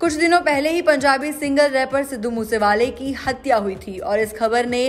कुछ दिनों पहले ही पंजाबी सिंगर रैपर सिद्धू मूसेवाले की हत्या हुई थी और इस खबर ने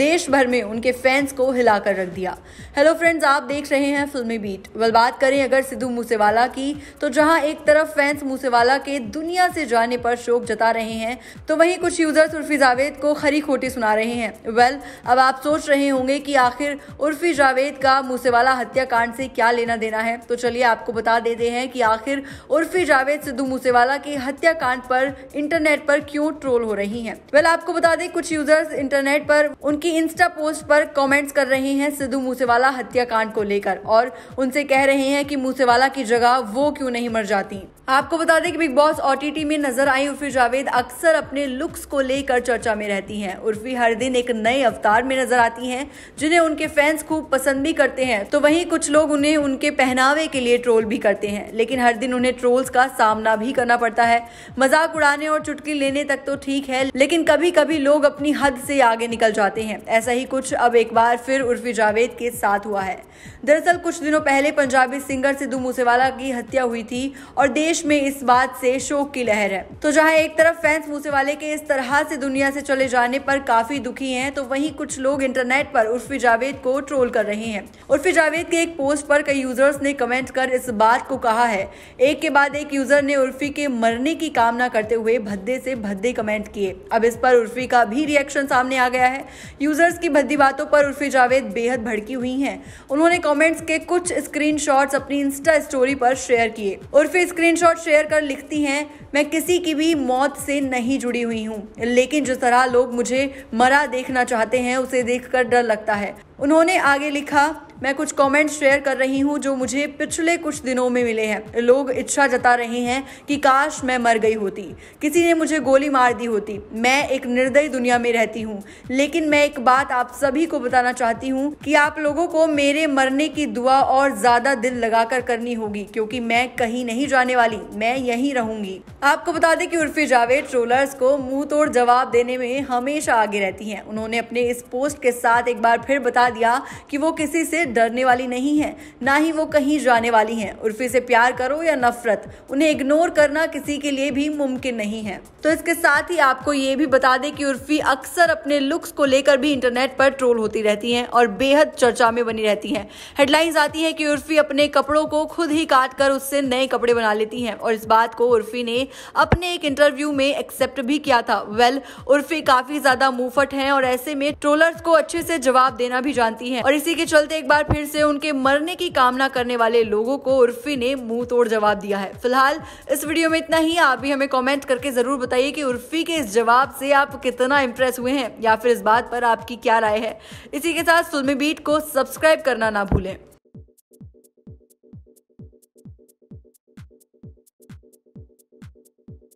देश भर में उनके फैंस को हिलाकर रख दिया हेलो फ्रेंड्स आप देख रहे हैं फिल्मी बीट वेल बात करें अगर सिद्धू मूसेवाला की तो जहां एक तरफ फैंस मूसेवाला के दुनिया से जाने पर शोक जता रहे हैं तो वहीं कुछ यूजर्स उर्फी जावेद को खरी खोटी सुना रहे हैं वेल अब आप सोच रहे होंगे की आखिर उर्फी जावेद का मूसेवाला हत्याकांड से क्या लेना देना है तो चलिए आपको बता देते हैं कि आखिर उर्फी जावेद सिद्धू मूसेवाला की हत्या हत्याकांड पर इंटरनेट पर क्यों ट्रोल हो रही हैं वेल आपको बता दें कुछ यूजर्स इंटरनेट पर उनकी इंस्टा पोस्ट पर कमेंट्स कर रहे हैं सिद्धू मूसेवाला हत्याकांड को लेकर और उनसे कह रहे हैं कि मूसेवाला की जगह वो क्यों नहीं मर जाती आपको बता दें कि बिग बॉस ओटीटी में नजर आई उर्फी जावेद अक्सर अपने लुक्स को लेकर चर्चा में रहती हैं उर्फी हर दिन एक नए अवतार में नजर आती हैं जिन्हें उनके फैंस खूब पसंद भी करते हैं तो वहीं कुछ लोग उन्हें उनके पहनावे के लिए ट्रोल भी करते हैं लेकिन हर दिन उन्हें ट्रोल्स का सामना भी करना पड़ता है मजाक उड़ाने और चुटकी लेने तक तो ठीक है लेकिन कभी कभी लोग अपनी हद से आगे निकल जाते हैं ऐसा ही कुछ अब एक बार फिर उर्फी जावेद के साथ हुआ है दरअसल कुछ दिनों पहले पंजाबी सिंगर सिद्धू मूसेवाला की हत्या हुई थी और देश में इस बात से शोक की लहर है तो जहाँ एक तरफ फैंस मूसेवाले के इस तरह से दुनिया से चले जाने पर काफी दुखी हैं तो वहीं कुछ लोग इंटरनेट पर उर्फी जावेद को ट्रोल कर रहे हैं उर्फी जावेद के एक पोस्ट पर कई यूजर्स ने कमेंट कर इस बात को कहा है एक के बाद एक यूजर ने उर्फी के मरने की कामना करते हुए भद्दे से भद्दे कमेंट किए अब इस पर उर्फी का भी रिएक्शन सामने आ गया है यूजर्स की भद्दी बातों पर उर्फी जावेद बेहद भड़की हुई हैं उन्होंने कमेंट्स के कुछ स्क्रीनशॉट्स अपनी इंस्टा स्टोरी पर शेयर किए उर्फी स्क्रीनशॉट शेयर कर लिखती हैं मैं किसी की भी मौत से नहीं जुड़ी हुई हूँ लेकिन जिस तरह लोग मुझे मरा देखना चाहते हैं उसे देखकर डर लगता है उन्होंने आगे लिखा मैं कुछ कमेंट्स शेयर कर रही हूँ जो मुझे पिछले कुछ दिनों में मिले हैं लोग इच्छा जता रहे हैं कि काश मैं मर गई होती किसी ने मुझे गोली मार दी होती मैं एक निर्दयी दुनिया में रहती हूँ लेकिन मैं एक बात आप सभी को बताना चाहती हूँ कि आप लोगों को मेरे मरने की दुआ और ज़्यादा दिल लगाकर करनी होगी क्योंकि मैं कहीं नहीं जाने वाली मैं यही रहूंगी आपको बता दें कि उर्फी जावेद ट्रोलर्स को मुंह तोड़ जवाब देने में हमेशा आगे रहती हैं उन्होंने अपने इस पोस्ट के साथ एक बार फिर बता दिया कि वो किसी से डरने वाली नहीं है ना ही वो कहीं जाने वाली हैं उर्फी से प्यार करो या नफरत उन्हें इग्नोर करना किसी के लिए भी मुमकिन नहीं है तो इसके साथ ही आपको ये भी बता दें कि उर्फी अक्सर अपने लुक्स को लेकर भी इंटरनेट पर ट्रोल होती रहती हैं और बेहद चर्चा में बनी रहती हैं हेडलाइंस आती है कि उर्फी अपने कपड़ों को खुद ही काट कर उससे नए कपड़े बना लेती हैं और इस बात को उर्फी ने अपने एक इंटरव्यू में एक्सेप्ट भी किया था वेल उर्फी काफी ज्यादा मुफट है और ऐसे में ट्रोलर्स को अच्छे से जवाब देना भी जानती है और इसी के चलते एक बार बार फिर से उनके मरने की कामना करने वाले लोगों को उर्फी ने मुंह तोड़ जवाब दिया है फिलहाल इस वीडियो में इतना ही आप भी हमें कमेंट करके जरूर बताइए कि उर्फी के इस जवाब से आप कितना इंप्रेस हुए हैं या फिर इस बात पर आपकी क्या राय है इसी के साथ फिल्मी बीट को सब्सक्राइब करना ना भूलें